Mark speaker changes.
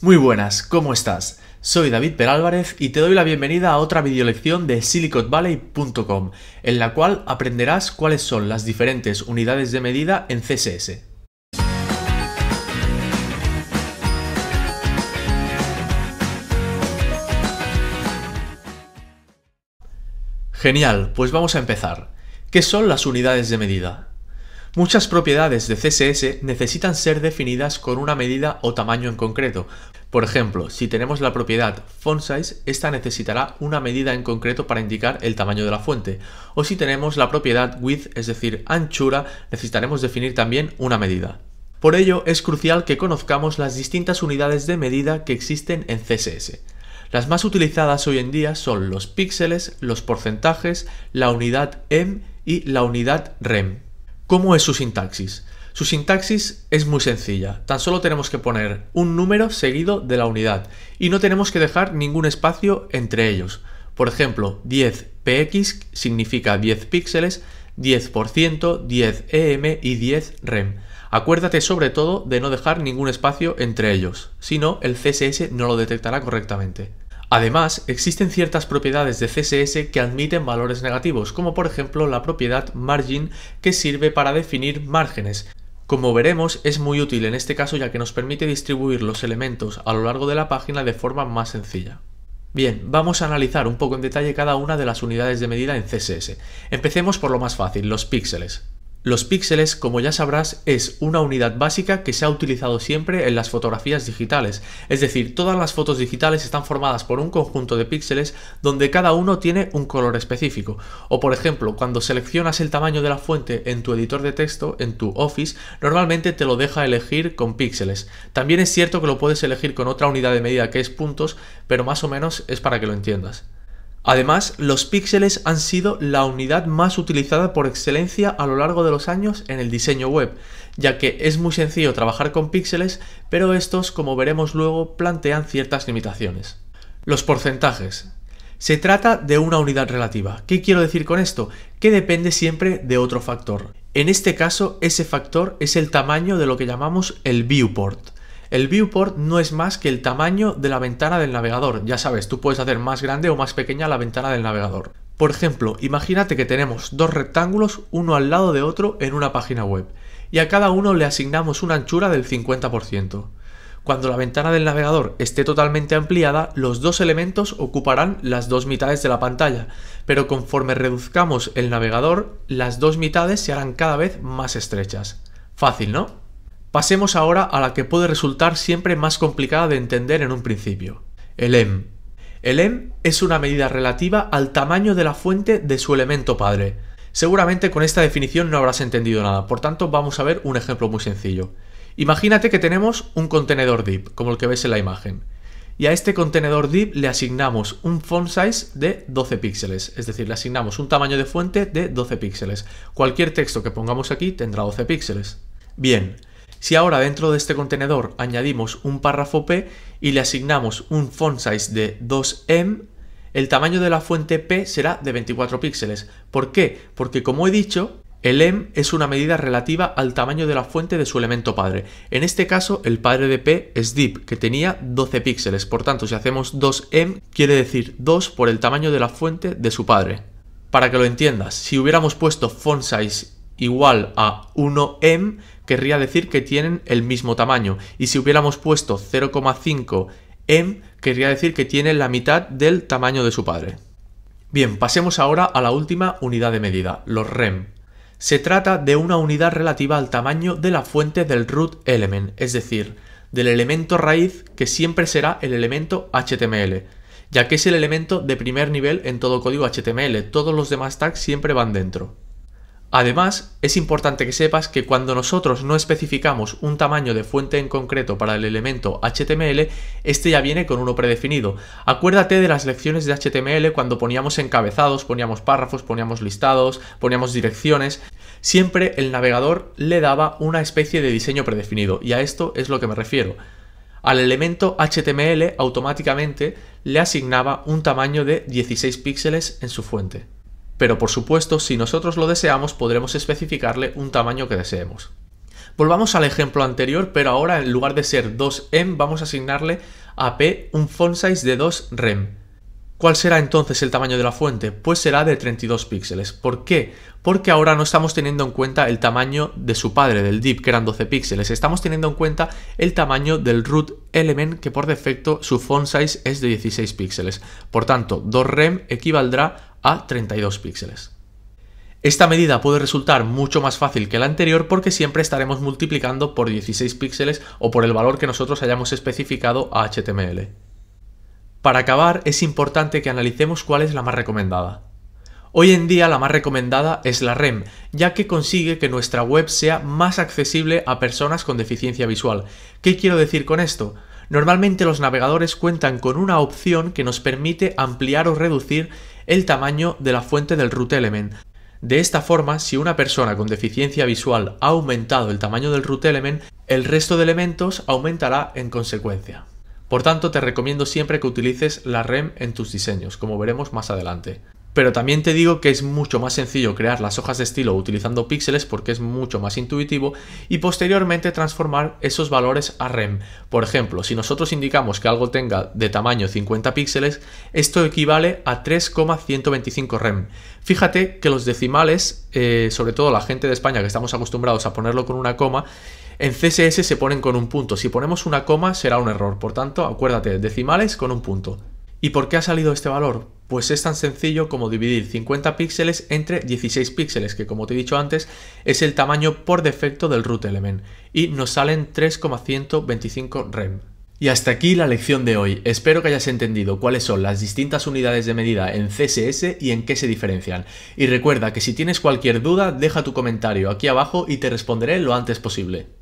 Speaker 1: Muy buenas, ¿cómo estás? Soy David Perálvarez y te doy la bienvenida a otra videolección de SilicotValley.com, en la cual aprenderás cuáles son las diferentes unidades de medida en CSS. Genial, pues vamos a empezar. ¿Qué son las unidades de medida? Muchas propiedades de CSS necesitan ser definidas con una medida o tamaño en concreto. Por ejemplo, si tenemos la propiedad font size, esta necesitará una medida en concreto para indicar el tamaño de la fuente. O si tenemos la propiedad width, es decir, anchura, necesitaremos definir también una medida. Por ello, es crucial que conozcamos las distintas unidades de medida que existen en CSS. Las más utilizadas hoy en día son los píxeles, los porcentajes, la unidad em y la unidad rem. ¿Cómo es su sintaxis? Su sintaxis es muy sencilla, tan solo tenemos que poner un número seguido de la unidad y no tenemos que dejar ningún espacio entre ellos. Por ejemplo, 10 px significa 10 píxeles, 10%, 10 em y 10 rem. Acuérdate sobre todo de no dejar ningún espacio entre ellos, si no el CSS no lo detectará correctamente. Además, existen ciertas propiedades de CSS que admiten valores negativos, como por ejemplo la propiedad margin que sirve para definir márgenes. Como veremos, es muy útil en este caso ya que nos permite distribuir los elementos a lo largo de la página de forma más sencilla. Bien, vamos a analizar un poco en detalle cada una de las unidades de medida en CSS. Empecemos por lo más fácil, los píxeles. Los píxeles, como ya sabrás, es una unidad básica que se ha utilizado siempre en las fotografías digitales, es decir, todas las fotos digitales están formadas por un conjunto de píxeles donde cada uno tiene un color específico. O por ejemplo, cuando seleccionas el tamaño de la fuente en tu editor de texto, en tu Office, normalmente te lo deja elegir con píxeles. También es cierto que lo puedes elegir con otra unidad de medida que es puntos, pero más o menos es para que lo entiendas. Además, los píxeles han sido la unidad más utilizada por excelencia a lo largo de los años en el diseño web, ya que es muy sencillo trabajar con píxeles, pero estos, como veremos luego, plantean ciertas limitaciones. Los porcentajes. Se trata de una unidad relativa. ¿Qué quiero decir con esto? Que depende siempre de otro factor. En este caso, ese factor es el tamaño de lo que llamamos el viewport. El viewport no es más que el tamaño de la ventana del navegador. Ya sabes, tú puedes hacer más grande o más pequeña la ventana del navegador. Por ejemplo, imagínate que tenemos dos rectángulos uno al lado de otro en una página web y a cada uno le asignamos una anchura del 50%. Cuando la ventana del navegador esté totalmente ampliada, los dos elementos ocuparán las dos mitades de la pantalla, pero conforme reduzcamos el navegador, las dos mitades se harán cada vez más estrechas. Fácil, ¿no? Pasemos ahora a la que puede resultar siempre más complicada de entender en un principio, el m. El m es una medida relativa al tamaño de la fuente de su elemento padre. Seguramente con esta definición no habrás entendido nada, por tanto vamos a ver un ejemplo muy sencillo. Imagínate que tenemos un contenedor div, como el que ves en la imagen, y a este contenedor div le asignamos un font size de 12 píxeles, es decir, le asignamos un tamaño de fuente de 12 píxeles. Cualquier texto que pongamos aquí tendrá 12 píxeles. Bien, si ahora dentro de este contenedor añadimos un párrafo P y le asignamos un font size de 2M, el tamaño de la fuente P será de 24 píxeles. ¿Por qué? Porque como he dicho, el M es una medida relativa al tamaño de la fuente de su elemento padre. En este caso, el padre de P es deep, que tenía 12 píxeles. Por tanto, si hacemos 2M, quiere decir 2 por el tamaño de la fuente de su padre. Para que lo entiendas, si hubiéramos puesto font size igual a 1m querría decir que tienen el mismo tamaño. Y si hubiéramos puesto 0,5 m querría decir que tienen la mitad del tamaño de su padre. Bien, pasemos ahora a la última unidad de medida, los rem. Se trata de una unidad relativa al tamaño de la fuente del root element, es decir, del elemento raíz que siempre será el elemento HTML, ya que es el elemento de primer nivel en todo código HTML, todos los demás tags siempre van dentro. Además, es importante que sepas que cuando nosotros no especificamos un tamaño de fuente en concreto para el elemento HTML, este ya viene con uno predefinido. Acuérdate de las lecciones de HTML cuando poníamos encabezados, poníamos párrafos, poníamos listados, poníamos direcciones. Siempre el navegador le daba una especie de diseño predefinido, y a esto es lo que me refiero. Al elemento HTML automáticamente le asignaba un tamaño de 16 píxeles en su fuente pero por supuesto si nosotros lo deseamos podremos especificarle un tamaño que deseemos. Volvamos al ejemplo anterior, pero ahora en lugar de ser 2m vamos a asignarle a p un font size de 2 rem. ¿Cuál será entonces el tamaño de la fuente? Pues será de 32 píxeles. ¿Por qué? Porque ahora no estamos teniendo en cuenta el tamaño de su padre, del div, que eran 12 píxeles. Estamos teniendo en cuenta el tamaño del root element, que por defecto su font size es de 16 píxeles. Por tanto, 2rem equivaldrá a 32 píxeles. Esta medida puede resultar mucho más fácil que la anterior porque siempre estaremos multiplicando por 16 píxeles o por el valor que nosotros hayamos especificado a HTML. Para acabar, es importante que analicemos cuál es la más recomendada. Hoy en día la más recomendada es la REM, ya que consigue que nuestra web sea más accesible a personas con deficiencia visual. ¿Qué quiero decir con esto? Normalmente los navegadores cuentan con una opción que nos permite ampliar o reducir el tamaño de la fuente del root element. De esta forma, si una persona con deficiencia visual ha aumentado el tamaño del root element, el resto de elementos aumentará en consecuencia. Por tanto, te recomiendo siempre que utilices la REM en tus diseños, como veremos más adelante. Pero también te digo que es mucho más sencillo crear las hojas de estilo utilizando píxeles porque es mucho más intuitivo y posteriormente transformar esos valores a REM. Por ejemplo, si nosotros indicamos que algo tenga de tamaño 50 píxeles, esto equivale a 3,125 REM. Fíjate que los decimales, eh, sobre todo la gente de España que estamos acostumbrados a ponerlo con una coma, en CSS se ponen con un punto. Si ponemos una coma será un error. Por tanto, acuérdate, decimales con un punto. ¿Y por qué ha salido este valor? Pues es tan sencillo como dividir 50 píxeles entre 16 píxeles, que como te he dicho antes es el tamaño por defecto del root element, y nos salen 3,125 rem. Y hasta aquí la lección de hoy. Espero que hayas entendido cuáles son las distintas unidades de medida en CSS y en qué se diferencian. Y recuerda que si tienes cualquier duda, deja tu comentario aquí abajo y te responderé lo antes posible.